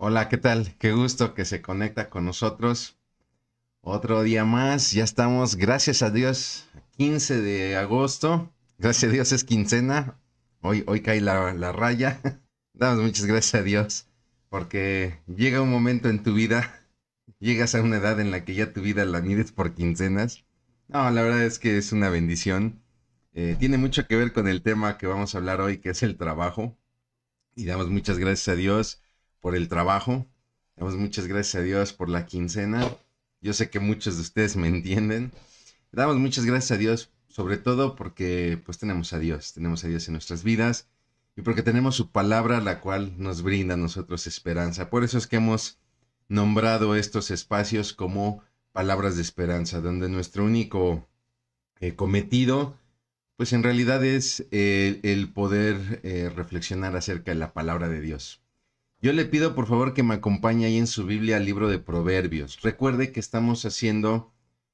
Hola, ¿qué tal? Qué gusto que se conecta con nosotros. Otro día más, ya estamos, gracias a Dios, 15 de agosto. Gracias a Dios es quincena. Hoy, hoy cae la, raya. Damos muchas gracias a Dios, porque llega un momento en tu vida, llegas a una edad en la que ya tu vida la mides por quincenas. No, la verdad es que es una bendición. Eh, tiene mucho que ver con el tema que vamos a hablar hoy, que es el trabajo. Y damos muchas gracias a Dios por el trabajo. Damos muchas gracias a Dios por la quincena. Yo sé que muchos de ustedes me entienden. Damos muchas gracias a Dios, sobre todo porque pues tenemos a Dios, tenemos a Dios en nuestras vidas y porque tenemos su palabra la cual nos brinda a nosotros esperanza. Por eso es que hemos nombrado estos espacios como palabras de esperanza, donde nuestro único eh, cometido, pues en realidad es eh, el poder eh, reflexionar acerca de la palabra de Dios. Yo le pido por favor que me acompañe ahí en su Biblia al libro de Proverbios. Recuerde que estamos haciendo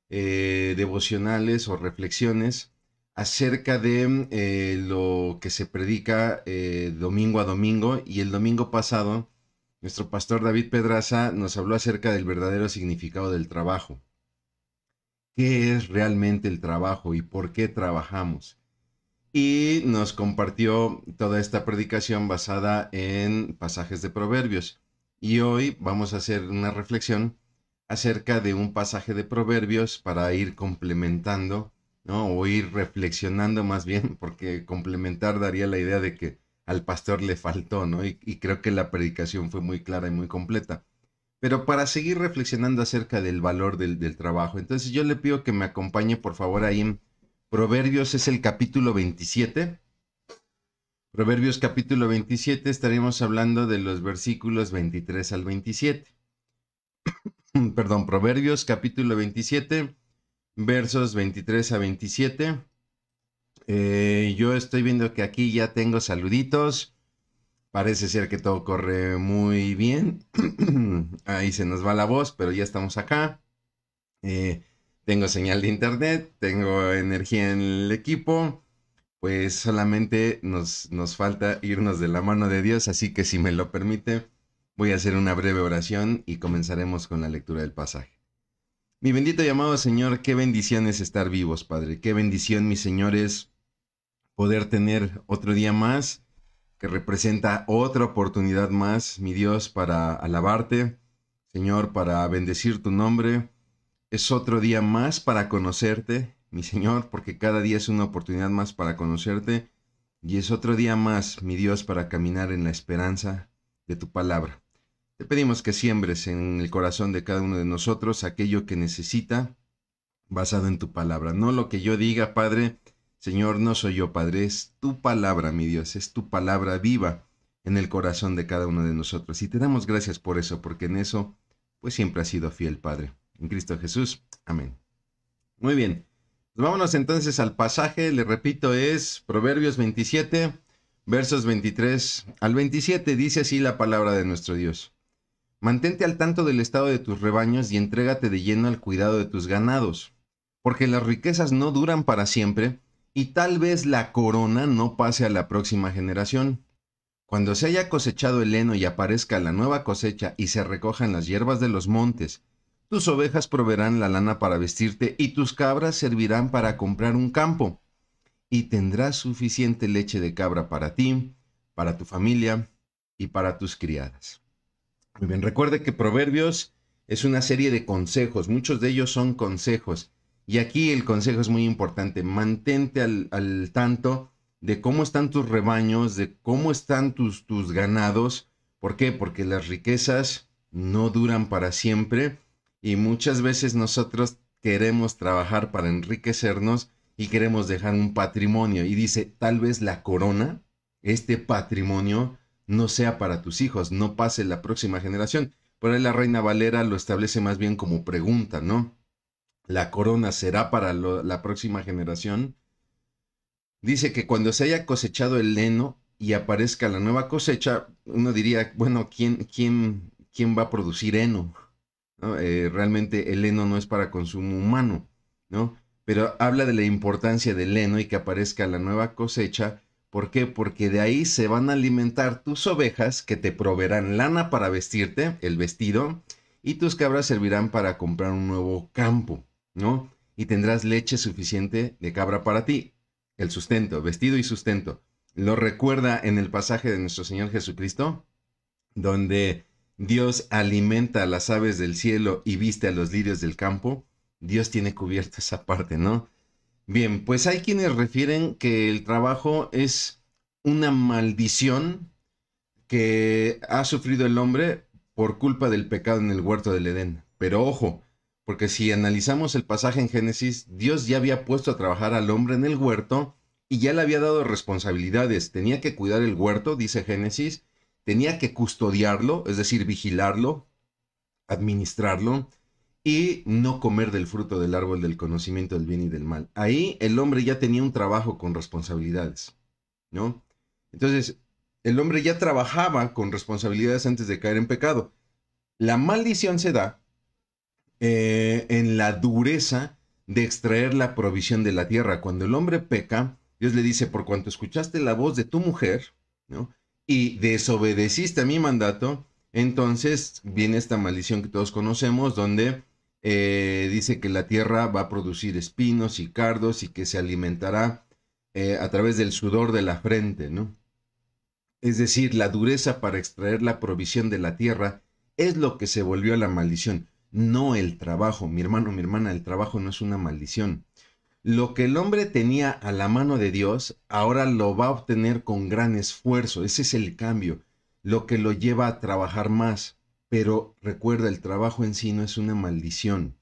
eh, devocionales o reflexiones acerca de eh, lo que se predica eh, domingo a domingo y el domingo pasado nuestro pastor David Pedraza nos habló acerca del verdadero significado del trabajo. ¿Qué es realmente el trabajo y por qué trabajamos? y nos compartió toda esta predicación basada en pasajes de proverbios. Y hoy vamos a hacer una reflexión acerca de un pasaje de proverbios para ir complementando, ¿no? O ir reflexionando más bien, porque complementar daría la idea de que al pastor le faltó, ¿no? Y, creo que la predicación fue muy clara y muy completa. Pero para seguir reflexionando acerca del valor del, del trabajo, entonces yo le pido que me acompañe por favor ahí Proverbios es el capítulo 27. Proverbios capítulo 27 estaremos hablando de los versículos 23 al 27. Perdón, Proverbios capítulo 27, versos 23 a 27. Eh, yo estoy viendo que aquí ya tengo saluditos. Parece ser que todo corre muy bien. Ahí se nos va la voz, pero ya estamos acá. Eh, tengo señal de internet, tengo energía en el equipo, pues solamente nos, nos falta irnos de la mano de Dios, así que si me lo permite, voy a hacer una breve oración y comenzaremos con la lectura del pasaje. Mi bendito llamado Señor, qué bendición es estar vivos, Padre. Qué bendición, mis señores, poder tener otro día más, que representa otra oportunidad más, mi Dios, para alabarte, Señor, para bendecir tu nombre, es otro día más para conocerte, mi Señor, porque cada día es una oportunidad más para conocerte. Y es otro día más, mi Dios, para caminar en la esperanza de tu palabra. Te pedimos que siembres en el corazón de cada uno de nosotros aquello que necesita basado en tu palabra. No lo que yo diga, Padre, Señor, no soy yo, Padre, es tu palabra, mi Dios, es tu palabra viva en el corazón de cada uno de nosotros. Y te damos gracias por eso, porque en eso, pues siempre has sido fiel, Padre en Cristo Jesús. Amén. Muy bien. Pues vámonos entonces al pasaje. Le repito, es Proverbios 27, versos 23 al 27. Dice así la palabra de nuestro Dios. Mantente al tanto del estado de tus rebaños y entrégate de lleno al cuidado de tus ganados, porque las riquezas no duran para siempre y tal vez la corona no pase a la próxima generación. Cuando se haya cosechado el heno y aparezca la nueva cosecha y se recojan las hierbas de los montes tus ovejas proveerán la lana para vestirte y tus cabras servirán para comprar un campo. Y tendrás suficiente leche de cabra para ti, para tu familia y para tus criadas. Muy bien, recuerde que Proverbios es una serie de consejos, muchos de ellos son consejos. Y aquí el consejo es muy importante, mantente al, tanto de cómo están tus rebaños, de cómo están tus, tus ganados. ¿Por qué? Porque las riquezas no duran para siempre y muchas veces nosotros queremos trabajar para enriquecernos y queremos dejar un patrimonio. Y dice, tal vez la corona, este patrimonio, no sea para tus hijos, no pase la próxima generación. Por ahí la reina Valera lo establece más bien como pregunta, ¿no? La corona será para la próxima generación. Dice que cuando se haya cosechado el leno y aparezca la nueva cosecha, uno diría, bueno, ¿quién, quién, quién va a producir heno? Eh, realmente el heno no es para consumo humano, ¿no? Pero habla de la importancia del heno y que aparezca la nueva cosecha. ¿Por qué? Porque de ahí se van a alimentar tus ovejas que te proveerán lana para vestirte, el vestido, y tus cabras servirán para comprar un nuevo campo, ¿no? Y tendrás leche suficiente de cabra para ti, el sustento, vestido y sustento. Lo recuerda en el pasaje de nuestro Señor Jesucristo, donde Dios alimenta a las aves del cielo y viste a los lirios del campo, Dios tiene cubierta esa parte, ¿no? Bien, pues hay quienes refieren que el trabajo es una maldición que ha sufrido el hombre por culpa del pecado en el huerto del Edén. Pero ojo, porque si analizamos el pasaje en Génesis, Dios ya había puesto a trabajar al hombre en el huerto y ya le había dado responsabilidades. Tenía que cuidar el huerto, dice Génesis, tenía que custodiarlo, es decir, vigilarlo, administrarlo y no comer del fruto del árbol del conocimiento del bien y del mal. Ahí el hombre ya tenía un trabajo con responsabilidades, ¿no? Entonces, el hombre ya trabajaba con responsabilidades antes de caer en pecado. La maldición se da eh, en la dureza de extraer la provisión de la tierra. Cuando el hombre peca, Dios le dice, por cuanto escuchaste la voz de tu mujer, ¿no? y desobedeciste a mi mandato, entonces viene esta maldición que todos conocemos, donde eh, dice que la tierra va a producir espinos y cardos y que se alimentará eh, a través del sudor de la frente, ¿no? Es decir, la dureza para extraer la provisión de la tierra es lo que se volvió a la maldición, no el trabajo. Mi hermano, mi hermana, el trabajo no es una maldición. Lo que el hombre tenía a la mano de Dios, ahora lo va a obtener con gran esfuerzo. Ese es el cambio, lo que lo lleva a trabajar más. Pero recuerda, el trabajo en sí no es una maldición.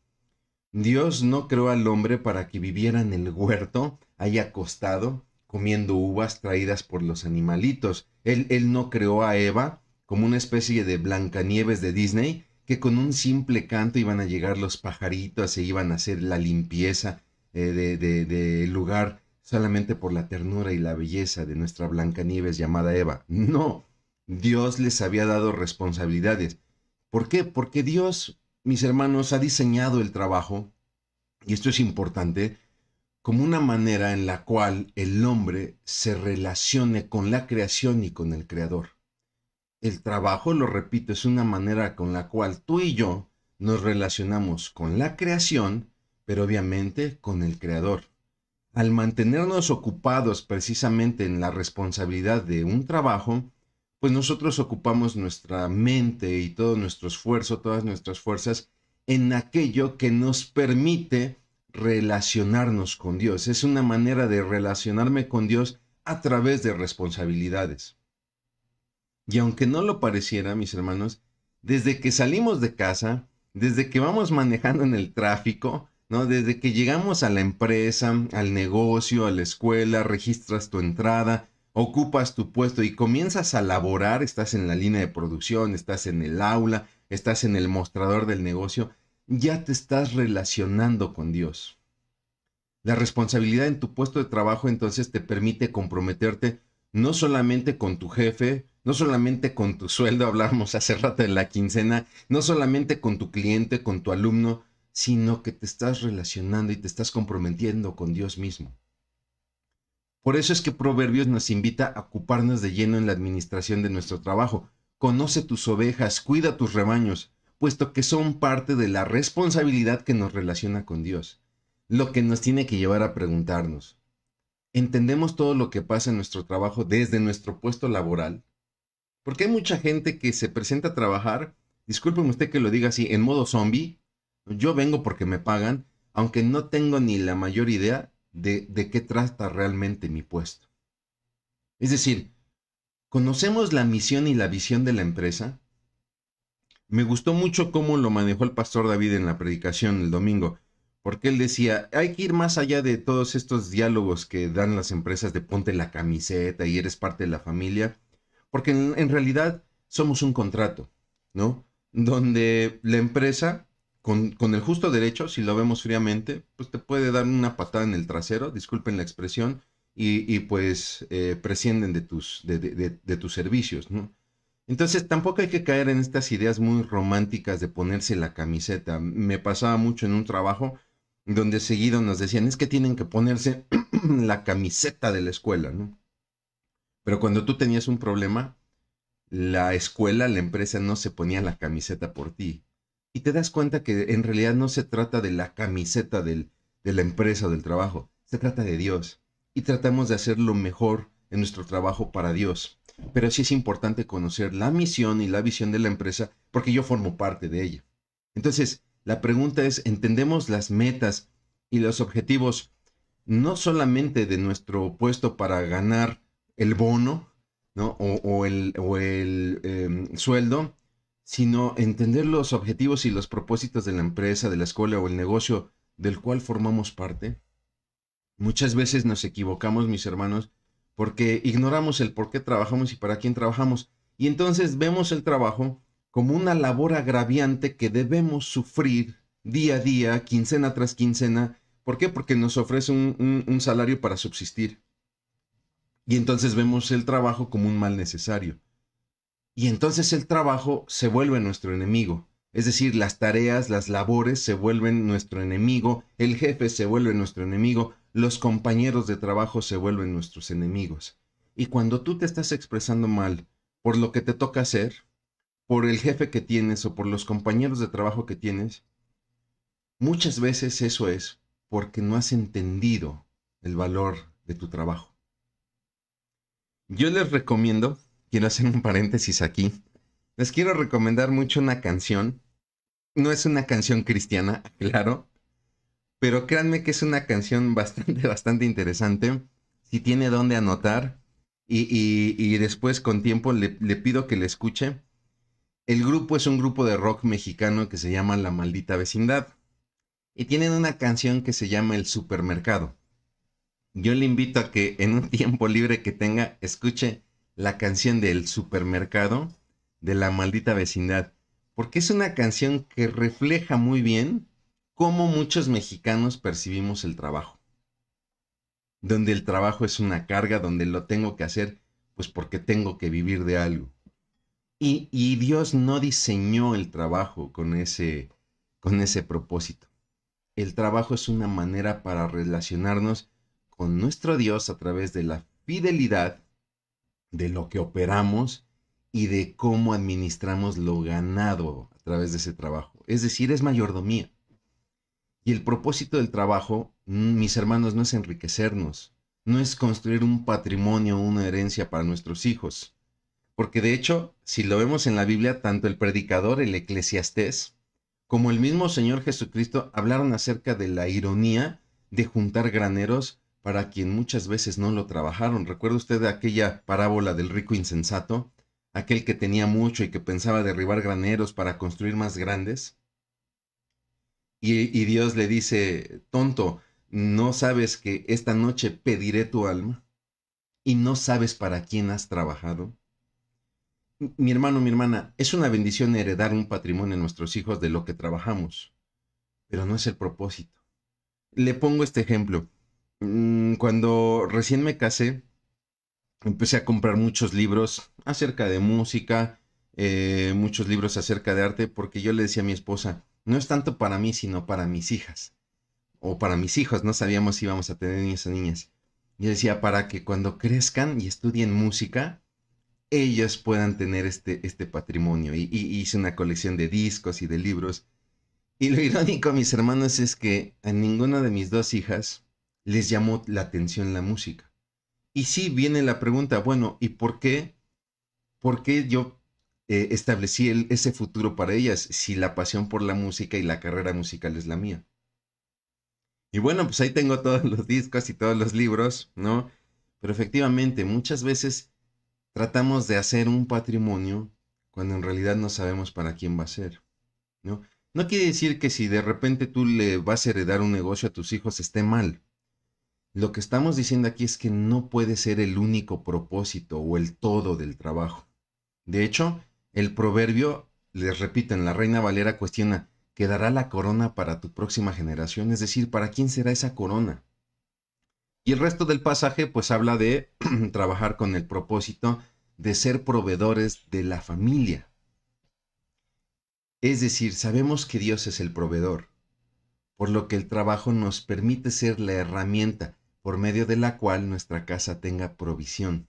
Dios no creó al hombre para que viviera en el huerto, ahí acostado, comiendo uvas traídas por los animalitos. Él, no creó a Eva como una especie de Blancanieves de Disney, que con un simple canto iban a llegar los pajaritos, e iban a hacer la limpieza eh, de, lugar solamente por la ternura y la belleza de nuestra Blancanieves llamada Eva. No, Dios les había dado responsabilidades. ¿Por qué? Porque Dios, mis hermanos, ha diseñado el trabajo, y esto es importante, como una manera en la cual el hombre se relacione con la creación y con el creador. El trabajo, lo repito, es una manera con la cual tú y yo nos relacionamos con la creación pero obviamente con el Creador. Al mantenernos ocupados precisamente en la responsabilidad de un trabajo, pues nosotros ocupamos nuestra mente y todo nuestro esfuerzo, todas nuestras fuerzas en aquello que nos permite relacionarnos con Dios. Es una manera de relacionarme con Dios a través de responsabilidades. Y aunque no lo pareciera, mis hermanos, desde que salimos de casa, desde que vamos manejando en el tráfico, desde que llegamos a la empresa, al negocio, a la escuela, registras tu entrada, ocupas tu puesto y comienzas a laborar, estás en la línea de producción, estás en el aula, estás en el mostrador del negocio, ya te estás relacionando con Dios. La responsabilidad en tu puesto de trabajo entonces te permite comprometerte no solamente con tu jefe, no solamente con tu sueldo, hablamos hace rato de la quincena, no solamente con tu cliente, con tu alumno, sino que te estás relacionando y te estás comprometiendo con Dios mismo. Por eso es que Proverbios nos invita a ocuparnos de lleno en la administración de nuestro trabajo. Conoce tus ovejas, cuida tus rebaños, puesto que son parte de la responsabilidad que nos relaciona con Dios, lo que nos tiene que llevar a preguntarnos, ¿entendemos todo lo que pasa en nuestro trabajo desde nuestro puesto laboral? Porque hay mucha gente que se presenta a trabajar, discúlpeme usted que lo diga así, en modo zombie, yo vengo porque me pagan, aunque no tengo ni la mayor idea de, de qué trata realmente mi puesto. Es decir, conocemos la misión y la visión de la empresa. Me gustó mucho cómo lo manejó el pastor David en la predicación el domingo, porque él decía, hay que ir más allá de todos estos diálogos que dan las empresas de ponte la camiseta y eres parte de la familia, porque en, en realidad somos un contrato, ¿no? Donde la empresa con, el justo derecho, si lo vemos fríamente, pues te puede dar una patada en el trasero, disculpen la expresión, y, pues eh, prescienden de tus, de, de tus servicios, ¿no? Entonces tampoco hay que caer en estas ideas muy románticas de ponerse la camiseta. Me pasaba mucho en un trabajo donde seguido nos decían, es que tienen que ponerse la camiseta de la escuela, ¿no? Pero cuando tú tenías un problema, la escuela, la empresa no se ponía la camiseta por ti y te das cuenta que en realidad no se trata de la camiseta de la empresa o del trabajo, se trata de Dios. Y tratamos de hacer lo mejor en nuestro trabajo para Dios. Pero sí es importante conocer la misión y la visión de la empresa porque yo formo parte de ella. Entonces, la pregunta es, ¿entendemos las metas y los objetivos no solamente de nuestro puesto para ganar el bono o, el, em, sueldo, sino entender los objetivos y los propósitos de la empresa, de la escuela o el negocio del cual formamos parte? Muchas veces nos equivocamos, mis hermanos, porque ignoramos el por qué trabajamos y para quién trabajamos, y entonces vemos el trabajo como una labor agraviante que debemos sufrir día a día, quincena tras quincena. ¿Por qué? Porque nos ofrece un, un salario para subsistir. Y entonces vemos el trabajo como un mal necesario. Y entonces el trabajo se vuelve nuestro enemigo. Es decir, las tareas, las labores se vuelven nuestro enemigo, el jefe se vuelve nuestro enemigo, los compañeros de trabajo se vuelven nuestros enemigos. Y cuando tú te estás expresando mal por lo que te toca hacer, por el jefe que tienes o por los compañeros de trabajo que tienes, muchas veces eso es porque no has entendido el valor de tu trabajo. Yo les recomiendo quiero hacer un paréntesis aquí. Les quiero recomendar mucho una canción. No es una canción cristiana, claro. Pero créanme que es una canción bastante, bastante interesante. Si tiene dónde anotar. Y, después con tiempo le, le, pido que le escuche. El grupo es un grupo de rock mexicano que se llama La Maldita Vecindad. Y tienen una canción que se llama El Supermercado. Yo le invito a que en un tiempo libre que tenga escuche la canción del supermercado de la maldita vecindad, porque es una canción que refleja muy bien cómo muchos mexicanos percibimos el trabajo. Donde el trabajo es una carga, donde lo tengo que hacer, pues porque tengo que vivir de algo. Y, Dios no diseñó el trabajo con ese, con ese propósito. El trabajo es una manera para relacionarnos con nuestro Dios a través de la fidelidad de lo que operamos y de cómo administramos lo ganado a través de ese trabajo. Es decir, es mayordomía. Y el propósito del trabajo, mm, mis hermanos, no es enriquecernos, no es construir un patrimonio, una herencia para nuestros hijos. Porque de hecho, si lo vemos en la Biblia, tanto el predicador, el eclesiastés, como el mismo Señor Jesucristo hablaron acerca de la ironía de juntar graneros para quien muchas veces no lo trabajaron. ¿Recuerda usted aquella parábola del rico insensato? Aquel que tenía mucho y que pensaba derribar graneros para construir más grandes. Y, y Dios le dice, tonto, ¿no sabes que esta noche pediré tu alma? ¿Y no sabes para quién has trabajado? Mi hermano, mi hermana, es una bendición heredar un patrimonio a nuestros hijos de lo que trabajamos, pero no es el propósito. Le pongo este ejemplo. Mm, cuando recién me casé, empecé a comprar muchos libros acerca de música, eh, muchos libros acerca de arte, porque yo le decía a mi esposa, no es tanto para mí, sino para mis hijas. O para mis hijos, no sabíamos si íbamos a tener niños o niñas. Yo decía, para que cuando crezcan y estudien música, ellas puedan tener este, este patrimonio. Y, y hice una colección de discos y de libros. Y lo irónico, mis hermanos, es que a ninguna de mis dos hijas les llamó la atención la música. Y sí viene la pregunta, bueno, ¿y por qué? ¿Por qué yo eh, establecí ese futuro para ellas si la pasión por la música y la carrera musical es la mía? Y bueno, pues ahí tengo todos los discos y todos los libros, ¿no? Pero efectivamente, muchas veces tratamos de hacer un patrimonio cuando en realidad no sabemos para quién va a ser, ¿no? No quiere decir que si de repente tú le vas a heredar un negocio a tus hijos esté mal, lo que estamos diciendo aquí es que no puede ser el único propósito o el todo del trabajo. De hecho, el proverbio, les repito, en la Reina Valera cuestiona, quedará la corona para tu próxima generación, es decir, ¿para quién será esa corona? Y el resto del pasaje pues habla de trabajar con el propósito de ser proveedores de la familia. Es decir, sabemos que Dios es el proveedor, por lo que el trabajo nos permite ser la herramienta, por medio de la cual nuestra casa tenga provisión.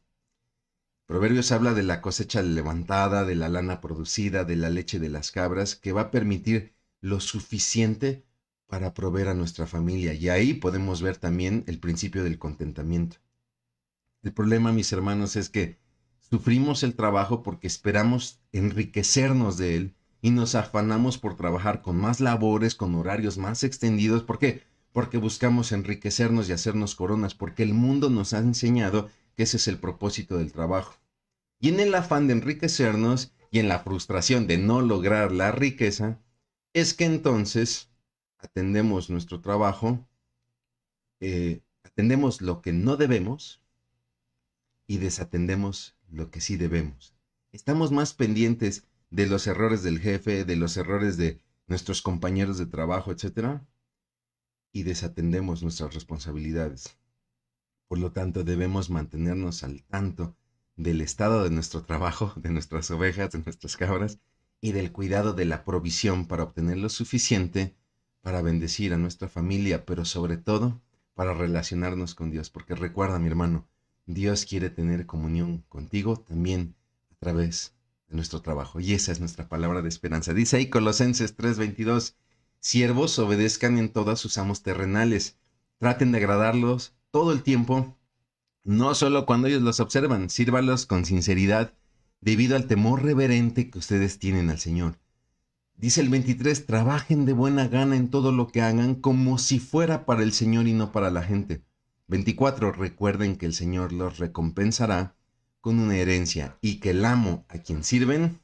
Proverbios habla de la cosecha levantada, de la lana producida, de la leche de las cabras, que va a permitir lo suficiente para proveer a nuestra familia. Y ahí podemos ver también el principio del contentamiento. El problema, mis hermanos, es que sufrimos el trabajo porque esperamos enriquecernos de él y nos afanamos por trabajar con más labores, con horarios más extendidos. porque porque buscamos enriquecernos y hacernos coronas, porque el mundo nos ha enseñado que ese es el propósito del trabajo. Y en el afán de enriquecernos y en la frustración de no lograr la riqueza, es que entonces atendemos nuestro trabajo, eh, atendemos lo que no debemos y desatendemos lo que sí debemos. Estamos más pendientes de los errores del jefe, de los errores de nuestros compañeros de trabajo, etcétera, y desatendemos nuestras responsabilidades. Por lo tanto, debemos mantenernos al tanto del estado de nuestro trabajo, de nuestras ovejas, de nuestras cabras y del cuidado de la provisión para obtener lo suficiente para bendecir a nuestra familia, pero sobre todo para relacionarnos con Dios. Porque recuerda, mi hermano, Dios quiere tener comunión contigo también a través de nuestro trabajo. Y esa es nuestra palabra de esperanza. Dice ahí Colosenses 3:22, Siervos obedezcan en todas sus amos terrenales. Traten de agradarlos todo el tiempo, no solo cuando ellos los observan, sírvalos con sinceridad debido al temor reverente que ustedes tienen al Señor. Dice el 23, trabajen de buena gana en todo lo que hagan como si fuera para el Señor y no para la gente. 24, recuerden que el Señor los recompensará con una herencia y que el amo a quien sirven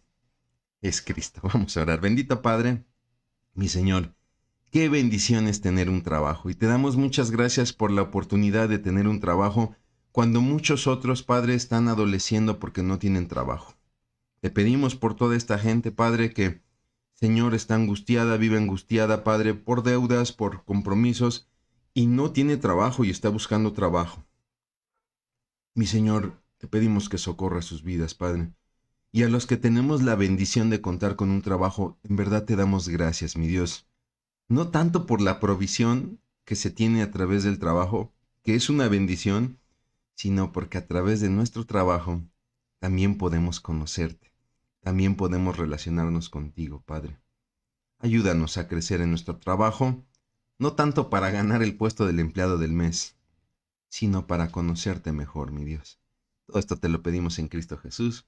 es Cristo. Vamos a orar. Bendito Padre, mi Señor. Qué bendición es tener un trabajo y te damos muchas gracias por la oportunidad de tener un trabajo cuando muchos otros padres están adoleciendo porque no tienen trabajo. Te pedimos por toda esta gente, Padre, que, Señor, está angustiada, vive angustiada, Padre, por deudas, por compromisos, y no tiene trabajo y está buscando trabajo. Mi Señor, te pedimos que socorra sus vidas, Padre y a los que tenemos la bendición de contar con un trabajo, en verdad te damos gracias, mi Dios. No tanto por la provisión que se tiene a través del trabajo, que es una bendición, sino porque a través de nuestro trabajo también podemos conocerte, también podemos relacionarnos contigo, Padre. Ayúdanos a crecer en nuestro trabajo, no tanto para ganar el puesto del empleado del mes, sino para conocerte mejor, mi Dios. Todo esto te lo pedimos en Cristo Jesús.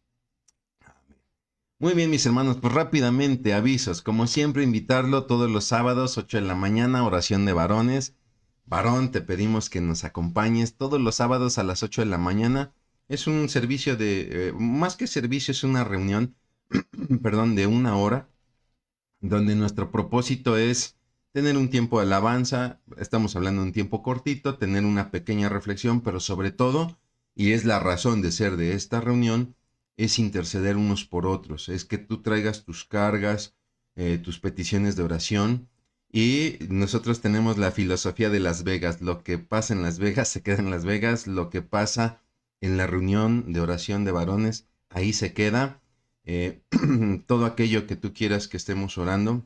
Muy bien, mis hermanos, pues rápidamente avisos. Como siempre, invitarlo todos los sábados, 8 de la mañana, oración de varones. Varón, te pedimos que nos acompañes todos los sábados a las 8 de la mañana. Es un servicio de, eh, más que servicio, es una reunión, perdón, de una hora, donde nuestro propósito es tener un tiempo de alabanza, estamos hablando de un tiempo cortito, tener una pequeña reflexión, pero sobre todo, y es la razón de ser de esta reunión, es interceder unos por otros, es que tú traigas tus cargas, eh, tus peticiones de oración. Y nosotros tenemos la filosofía de Las Vegas, lo que pasa en Las Vegas se queda en Las Vegas, lo que pasa en la reunión de oración de varones, ahí se queda. Eh, todo aquello que tú quieras que estemos orando,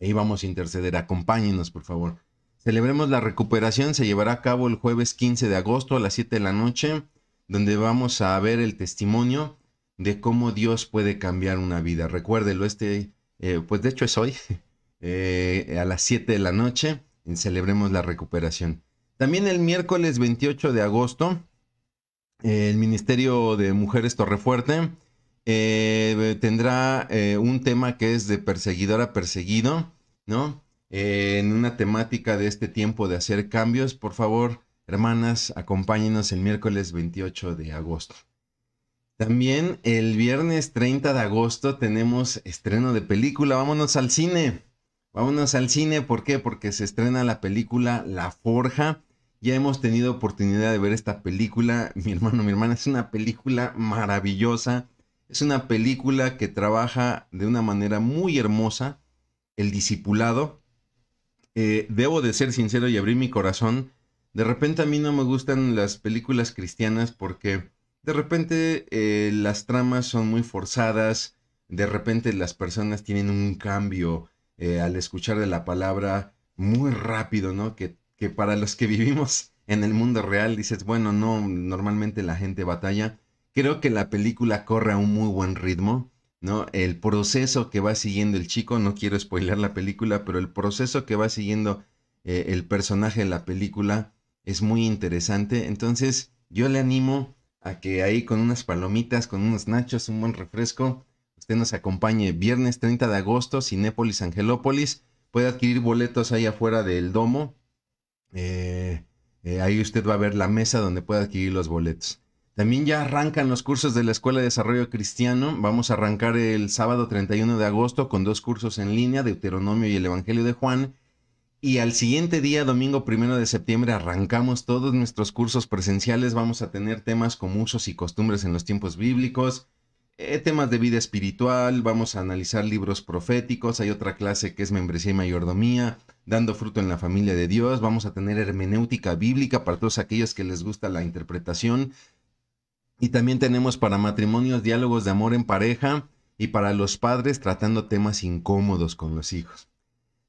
ahí vamos a interceder, acompáñenos por favor. Celebremos la recuperación, se llevará a cabo el jueves 15 de agosto a las 7 de la noche donde vamos a ver el testimonio de cómo Dios puede cambiar una vida. Recuérdelo, este, eh, pues de hecho es hoy, eh, a las 7 de la noche, en Celebremos la Recuperación. También el miércoles 28 de agosto, el Ministerio de Mujeres Torrefuerte eh, tendrá un tema que es de perseguidor a perseguido, ¿no? en una temática de este tiempo de hacer cambios, por favor, Hermanas, acompáñenos el miércoles 28 de agosto. También el viernes 30 de agosto tenemos estreno de película. Vámonos al cine. Vámonos al cine. ¿Por qué? Porque se estrena la película La Forja. Ya hemos tenido oportunidad de ver esta película, mi hermano, mi hermana, es una película maravillosa. Es una película que trabaja de una manera muy hermosa el discipulado. Eh, debo de ser sincero y abrir mi corazón. De repente a mí no me gustan las películas cristianas porque de repente eh, las tramas son muy forzadas, de repente las personas tienen un cambio eh, al escuchar de la palabra muy rápido, ¿no? Que, para los que vivimos en el mundo real dices, bueno, no, normalmente la gente batalla. Creo que la película corre a un muy buen ritmo, ¿no? El proceso que va siguiendo el chico, no quiero spoiler la película, pero el proceso que va siguiendo eh, el personaje de la película es muy interesante. Entonces yo le animo a que ahí con unas palomitas, con unos nachos, un buen refresco, usted nos acompañe viernes 30 de agosto, Cinépolis Angelópolis. Puede adquirir boletos ahí afuera del domo. Eh, eh, ahí usted va a ver la mesa donde puede adquirir los boletos. También ya arrancan los cursos de la Escuela de Desarrollo Cristiano. Vamos a arrancar el sábado 31 de agosto con dos cursos en línea, Deuteronomio y el Evangelio de Juan. Y al siguiente día, domingo primero de septiembre, arrancamos todos nuestros cursos presenciales. Vamos a tener temas como usos y costumbres en los tiempos bíblicos, eh, temas de vida espiritual, vamos a analizar libros proféticos. Hay otra clase que es membresía y mayordomía, dando fruto en la familia de Dios. Vamos a tener hermenéutica bíblica para todos aquellos que les gusta la interpretación. Y también tenemos para matrimonios diálogos de amor en pareja y para los padres tratando temas incómodos con los hijos.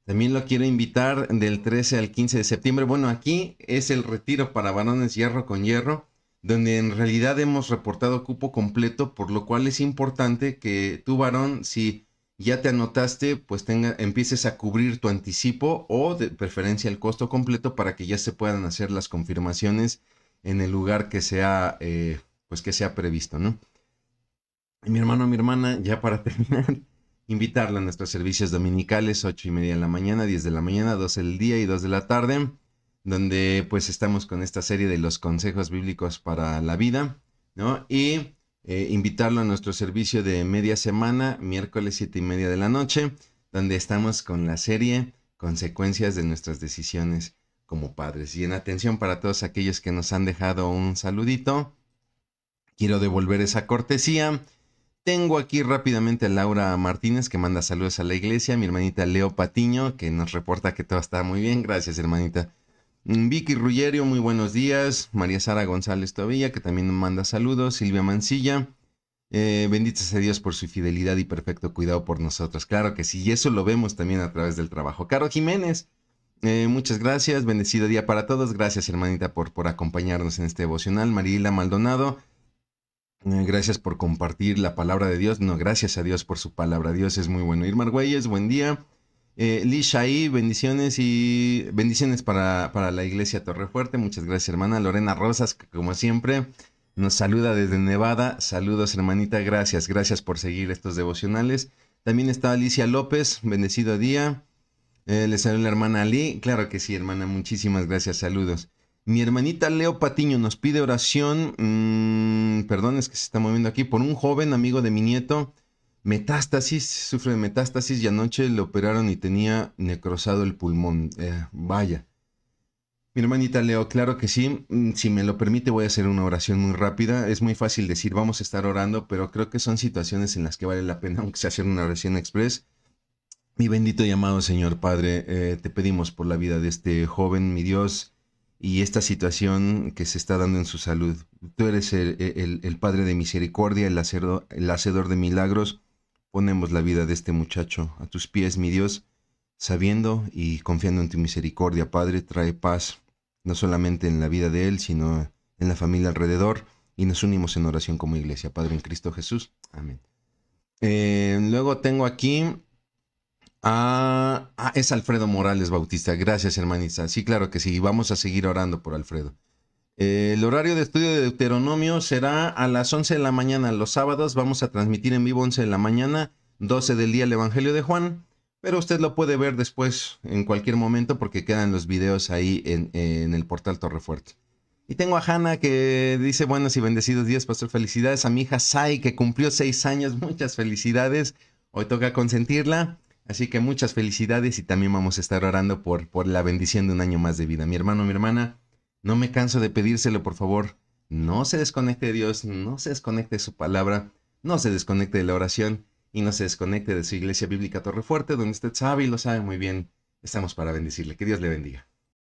También lo quiero invitar del 13 al 15 de septiembre. Bueno, aquí es el retiro para varones hierro con hierro, donde en realidad hemos reportado cupo completo, por lo cual es importante que tú varón, si ya te anotaste, pues tenga, empieces a cubrir tu anticipo o de preferencia el costo completo para que ya se puedan hacer las confirmaciones en el lugar que sea, eh, pues que sea previsto, ¿no? mi hermano, mi hermana, ya para terminar invitarlo a nuestros servicios dominicales, ocho y media de la mañana, 10 de la mañana, 2 del día y 2 de la tarde, donde pues estamos con esta serie de los consejos bíblicos para la vida, ¿no? Y eh, invitarlo a nuestro servicio de media semana, miércoles siete y media de la noche, donde estamos con la serie Consecuencias de nuestras decisiones como padres. Y en atención para todos aquellos que nos han dejado un saludito, quiero devolver esa cortesía tengo aquí rápidamente a Laura Martínez que manda saludos a la iglesia, mi hermanita Leo Patiño que nos reporta que todo está muy bien, gracias hermanita. Mm, Vicky Ruggerio, muy buenos días. María Sara González Tobilla que también manda saludos. Silvia Mancilla, eh, bendito sea Dios por su fidelidad y perfecto cuidado por nosotros. Claro que sí, y eso lo vemos también a través del trabajo. Caro Jiménez, eh, muchas gracias, bendecido día para todos. Gracias hermanita por, por acompañarnos en este devocional. marila Maldonado. Eh, gracias por compartir la palabra de Dios. No, gracias a Dios por su palabra. Dios es muy bueno. Irma Güeyes, buen día. Eh, Lee bendiciones y bendiciones para, la iglesia Torrefuerte. Muchas gracias, hermana. Lorena Rosas, como siempre nos saluda desde Nevada. Saludos, hermanita. Gracias, gracias por seguir estos devocionales. También está Alicia López, bendecido día. Eh, les saluda la hermana Ali. Claro que sí, hermana. Muchísimas gracias, saludos. Mi hermanita Leo Patiño nos pide oración, mm, perdón, es que se está moviendo aquí, por un joven amigo de mi nieto, metástasis, sufre de metástasis y anoche le operaron y tenía necrosado el pulmón. Eh, vaya. Mi hermanita Leo, claro que sí. Mm, si me lo permite, voy a hacer una oración muy rápida. Es muy fácil decir, vamos a estar orando, pero creo que son situaciones en las que vale la pena, aunque sea hacer una oración express. Mi bendito y Señor Padre, eh, te pedimos por la vida de este joven, mi Dios y esta situación que se está dando en su salud. Tú eres el, Padre de Misericordia, el, hacedor, de milagros. Ponemos la vida de este muchacho a tus pies, mi Dios, sabiendo y confiando en tu misericordia, Padre, trae paz, no solamente en la vida de él, sino en la familia alrededor, y nos unimos en oración como iglesia, Padre en Cristo Jesús. Amén. Eh, luego tengo aquí Ah, ah, es Alfredo Morales Bautista. Gracias, hermanita. Sí, claro que sí. Vamos a seguir orando por Alfredo. el horario de estudio de Deuteronomio será a las 11 de la mañana. Los sábados vamos a transmitir en vivo 11 de la mañana, 12 del día el Evangelio de Juan. Pero usted lo puede ver después en cualquier momento porque quedan los videos ahí en, el portal Torrefuerte. Y tengo a Hanna que dice buenos y bendecidos días, pastor. Felicidades a mi hija Sai que cumplió seis años. Muchas felicidades. Hoy toca consentirla. Así que muchas felicidades y también vamos a estar orando por, por la bendición de un año más de vida. Mi hermano, mi hermana, no me canso de pedírselo, por favor. No se desconecte de Dios, no se desconecte de su palabra, no se desconecte de la oración y no se desconecte de su iglesia bíblica Torre Fuerte, donde usted sabe y lo sabe muy bien. Estamos para bendecirle. Que Dios le bendiga.